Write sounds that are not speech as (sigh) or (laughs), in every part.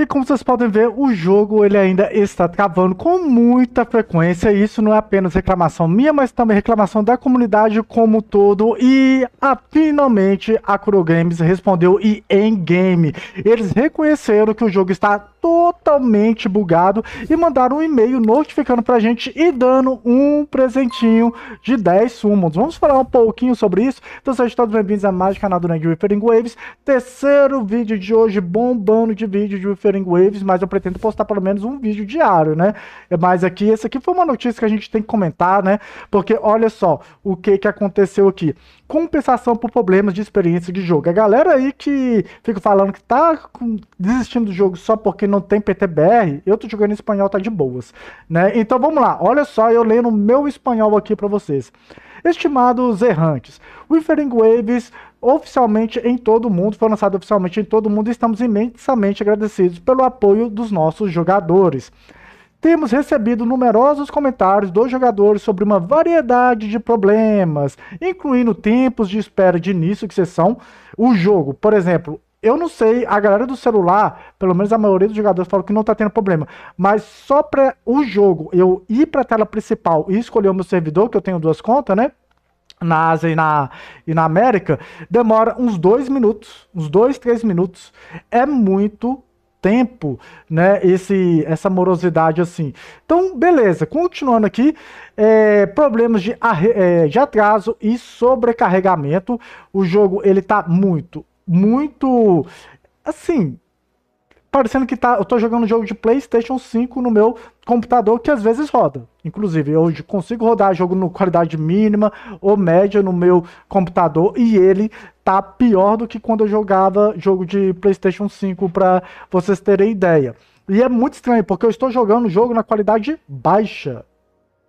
E como vocês podem ver, o jogo ele ainda está travando com muita frequência. E isso não é apenas reclamação minha, mas também reclamação da comunidade como um todo. E ah, finalmente a Kuro Games respondeu e em game. Eles reconheceram que o jogo está totalmente bugado e mandaram um e-mail notificando pra gente e dando um presentinho de 10 summons. Vamos falar um pouquinho sobre isso. Então sejam todos bem-vindos a mais canal do Nerd Whippering Waves. Terceiro vídeo de hoje, bombando de vídeo de Whippering Wuthering Waves, mas eu pretendo postar pelo menos um vídeo diário, né? Mas aqui, essa aqui foi uma notícia que a gente tem que comentar, né? Porque olha só o que, que aconteceu aqui. Compensação por problemas de experiência de jogo. A galera aí que fica falando que tá desistindo do jogo só porque não tem PTBR, eu tô jogando em espanhol, tá de boas, né? Então vamos lá, olha só, eu leio no meu espanhol aqui para vocês. Estimados errantes, Withering Waves oficialmente em todo o mundo, foi lançado oficialmente em todo o mundo e estamos imensamente agradecidos pelo apoio dos nossos jogadores. Temos recebido numerosos comentários dos jogadores sobre uma variedade de problemas, incluindo tempos de espera de início de são O jogo, por exemplo, eu não sei, a galera do celular, pelo menos a maioria dos jogadores falou que não tá tendo problema, mas só para o jogo eu ir para a tela principal e escolher o meu servidor, que eu tenho duas contas, né? Na Ásia e na, e na América, demora uns dois minutos, uns dois, três minutos. É muito tempo, né? Esse, essa morosidade assim. Então, beleza. Continuando aqui, é, problemas de, é, de atraso e sobrecarregamento. O jogo ele tá muito muito. Assim. Parecendo que tá, eu tô jogando jogo de PlayStation 5 no meu computador, que às vezes roda. Inclusive, eu consigo rodar jogo no qualidade mínima ou média no meu computador e ele tá pior do que quando eu jogava jogo de PlayStation 5, para vocês terem ideia. E é muito estranho, porque eu estou jogando o jogo na qualidade baixa.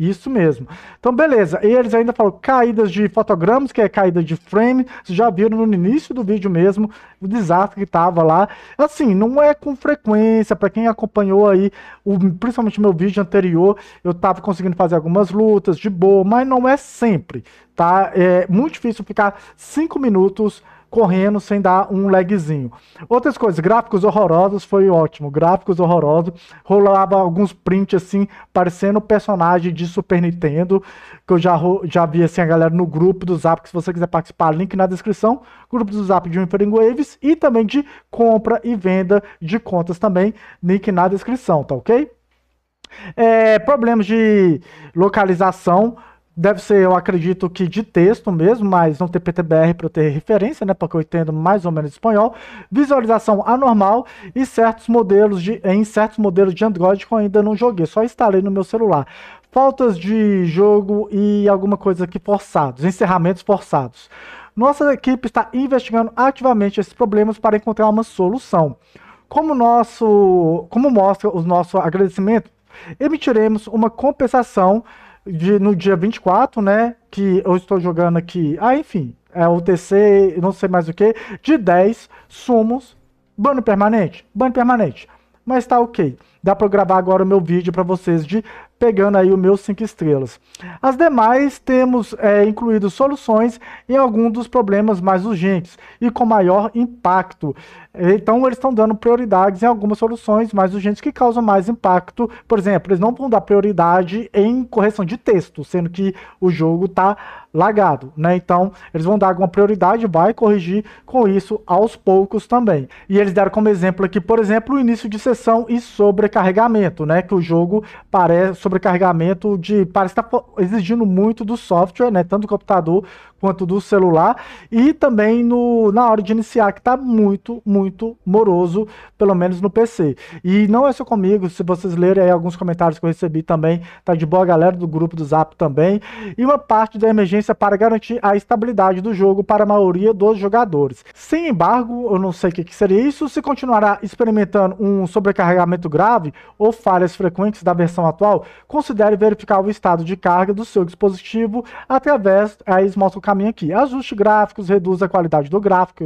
Isso mesmo. Então, beleza. E eles ainda falam caídas de fotogramas, que é caída de frame. Vocês já viram no início do vídeo mesmo o desastre que tava lá. Assim, não é com frequência. Para quem acompanhou aí, o, principalmente meu vídeo anterior, eu tava conseguindo fazer algumas lutas de boa, mas não é sempre, tá? É muito difícil ficar cinco minutos correndo sem dar um lagzinho. Outras coisas, gráficos horrorosos foi ótimo, gráficos horrorosos, rolava alguns prints assim, parecendo personagem de Super Nintendo, que eu já, já vi assim a galera no grupo do Zap, que se você quiser participar, link na descrição, grupo do Zap de Infering Waves e também de compra e venda de contas também, link na descrição, tá ok? É, problemas de localização, Deve ser, eu acredito que de texto mesmo, mas não tem PTBR para eu ter referência, né? Porque eu entendo mais ou menos espanhol. Visualização anormal e certos modelos de, em certos modelos de Android que eu ainda não joguei, só instalei no meu celular. Faltas de jogo e alguma coisa aqui forçados, encerramentos forçados. Nossa equipe está investigando ativamente esses problemas para encontrar uma solução. Como, nosso, como mostra o nosso agradecimento, emitiremos uma compensação de, no dia 24, né? Que eu estou jogando aqui. Ah, enfim. É o TC, não sei mais o que. De 10, sumos. Bano permanente? Bano permanente. Mas tá ok. Dá pra eu gravar agora o meu vídeo para vocês de pegando aí o meu 5 estrelas. As demais temos é, incluído soluções em algum dos problemas mais urgentes e com maior impacto. Então eles estão dando prioridades em algumas soluções mais urgentes que causam mais impacto. Por exemplo, eles não vão dar prioridade em correção de texto, sendo que o jogo está lagado, né? Então eles vão dar alguma prioridade, vai corrigir com isso aos poucos também. E eles deram como exemplo aqui, por exemplo, o início de sessão e sobrecarregamento, né? Que o jogo parece sobrecarregamento de. Parece que tá exigindo muito do software, né? Tanto do computador quanto do celular e também no, na hora de iniciar, que está muito, muito moroso, pelo menos no PC. E não é só comigo, se vocês lerem aí alguns comentários que eu recebi também, tá de boa a galera do grupo do Zap também, e uma parte da emergência para garantir a estabilidade do jogo para a maioria dos jogadores. Sem embargo, eu não sei o que, que seria isso, se continuará experimentando um sobrecarregamento grave ou falhas frequentes da versão atual, considere verificar o estado de carga do seu dispositivo através, da eles caminho aqui. Ajuste gráficos, reduz a qualidade do gráfico.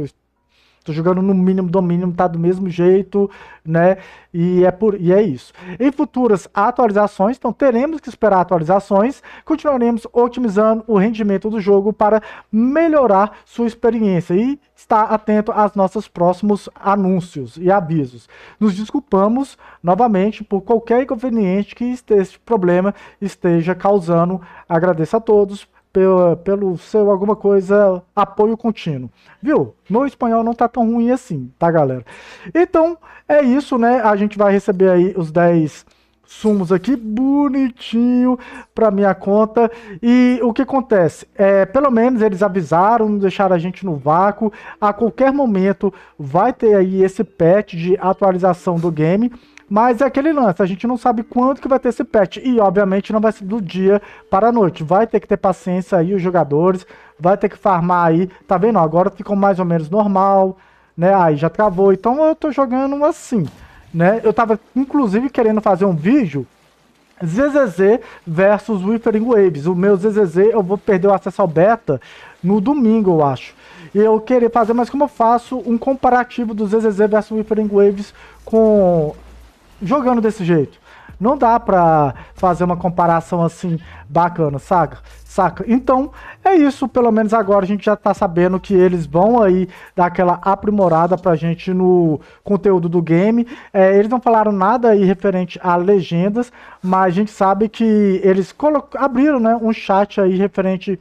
Estou jogando no mínimo do mínimo, está do mesmo jeito, né? E é, por, e é isso. Em futuras atualizações, então teremos que esperar atualizações, continuaremos otimizando o rendimento do jogo para melhorar sua experiência e estar atento aos nossos próximos anúncios e avisos. Nos desculpamos novamente por qualquer inconveniente que este problema esteja causando. Agradeço a todos pelo seu alguma coisa, apoio contínuo. Viu? Meu espanhol não tá tão ruim assim, tá, galera? Então, é isso, né? A gente vai receber aí os 10 sumos aqui bonitinho para minha conta. E o que acontece? É, pelo menos eles avisaram, não deixaram a gente no vácuo. A qualquer momento vai ter aí esse patch de atualização do game mas é aquele lance, a gente não sabe quanto que vai ter esse patch. E, obviamente, não vai ser do dia para a noite. Vai ter que ter paciência aí os jogadores, vai ter que farmar aí. Tá vendo? Agora ficou mais ou menos normal, né? Aí já travou. Então eu tô jogando assim, né? Eu tava, inclusive, querendo fazer um vídeo ZZZ versus Withering Waves. O meu ZZZ eu vou perder o acesso ao beta no domingo, eu acho. E eu queria fazer, mas como eu faço um comparativo do ZZZ versus Withering Waves com jogando desse jeito. Não dá pra fazer uma comparação assim bacana, saca? Saca? Então, é isso. Pelo menos agora a gente já tá sabendo que eles vão aí dar aquela aprimorada pra gente no conteúdo do game. É, eles não falaram nada aí referente a legendas, mas a gente sabe que eles abriram né, um chat aí referente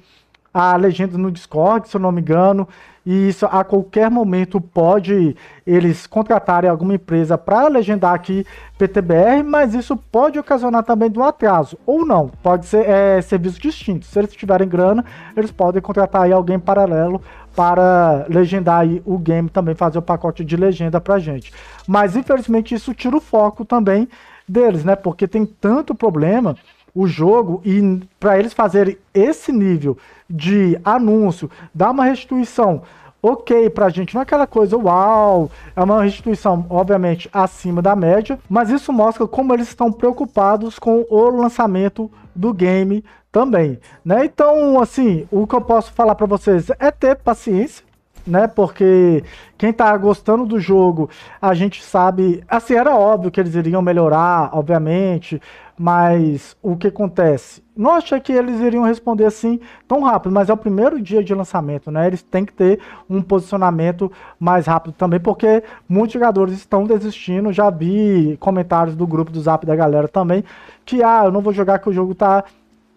a legendas no Discord, se eu não me engano e isso a qualquer momento pode eles contratarem alguma empresa para legendar aqui PTBR, mas isso pode ocasionar também de um atraso, ou não, pode ser é, distinto Se eles tiverem grana, eles podem contratar alguém paralelo para legendar o game também, fazer o pacote de legenda para gente. Mas infelizmente isso tira o foco também deles, né? Porque tem tanto problema o jogo e para eles fazerem esse nível de anúncio, dar uma restituição ok para a gente, não é aquela coisa uau, é uma restituição obviamente acima da média, mas isso mostra como eles estão preocupados com o lançamento do game também, né? Então, assim, o que eu posso falar para vocês é ter paciência, né? Porque quem tá gostando do jogo, a gente sabe, assim, era óbvio que eles iriam melhorar, obviamente, mas o que acontece? Não achei que eles iriam responder assim tão rápido, mas é o primeiro dia de lançamento, né? Eles têm que ter um posicionamento mais rápido também, porque muitos jogadores estão desistindo. Já vi comentários do grupo do Zap da galera também que ah, eu não vou jogar que o jogo tá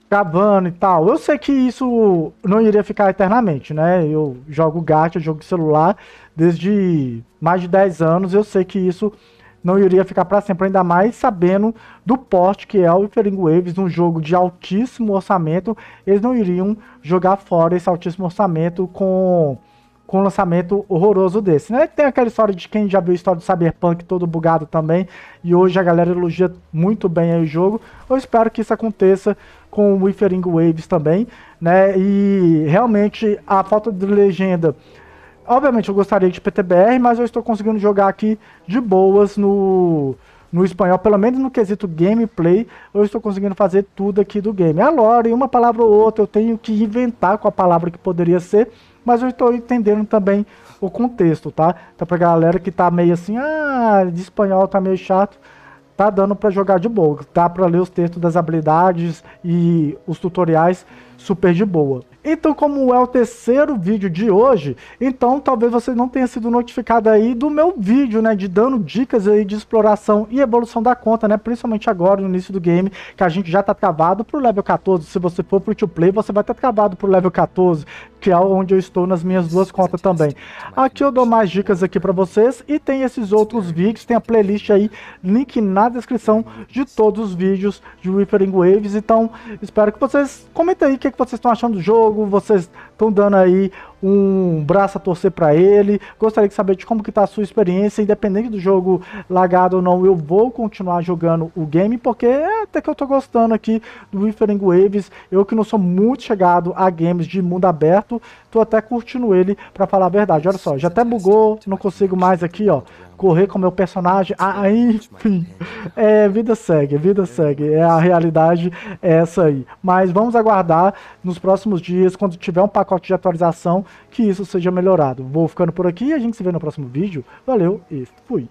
gravando e tal. Eu sei que isso não iria ficar eternamente, né? Eu jogo gacha, jogo celular desde mais de 10 anos, eu sei que isso não iria ficar para sempre, ainda mais sabendo do porte que é o Ithering Waves, um jogo de altíssimo orçamento, eles não iriam jogar fora esse altíssimo orçamento com, com um lançamento horroroso desse, né? Tem aquela história de quem já viu a história do Cyberpunk todo bugado também, e hoje a galera elogia muito bem o jogo, eu espero que isso aconteça com o Withering Waves também, né? E realmente a falta de legenda obviamente eu gostaria de PTBR, mas eu estou conseguindo jogar aqui de boas no, no espanhol, pelo menos no quesito gameplay, eu estou conseguindo fazer tudo aqui do game. A é lore, uma palavra ou outra, eu tenho que inventar com a palavra que poderia ser, mas eu estou entendendo também o contexto, tá? Então pra galera que tá meio assim, ah, de espanhol tá meio chato, tá dando para jogar de boa, tá para ler os textos das habilidades e os tutoriais super de boa. Então, como é o terceiro vídeo de hoje, então talvez você não tenha sido notificado aí do meu vídeo, né, de dando dicas aí de exploração e evolução da conta, né, principalmente agora no início do game, que a gente já tá travado pro level 14, se você for pro to play, você vai estar tá travado pro level 14, que é onde eu estou nas minhas duas contas também. Aqui eu dou mais dicas aqui para vocês e tem esses outros vídeos, tem a playlist aí, link na descrição de todos os vídeos de Withering Waves, então espero que vocês comentem aí o que, é que vocês estão achando do jogo, vocês estão dando aí um braço a torcer para ele. Gostaria de saber de como que tá a sua experiência, independente do jogo lagado ou não, eu vou continuar jogando o game, porque é até que eu tô gostando aqui do Withering Waves. Eu que não sou muito chegado a games de mundo aberto, tô até curtindo ele, para falar a verdade. Olha só, já até bugou, não consigo mais aqui, ó, correr com meu personagem. Ah, (laughs) enfim, é, vida segue, vida segue, é a realidade é essa aí. Mas vamos aguardar nos próximos dias, quando tiver um pacote pacote de atualização, que isso seja melhorado. Vou ficando por aqui, e a gente se vê no próximo vídeo. Valeu e fui!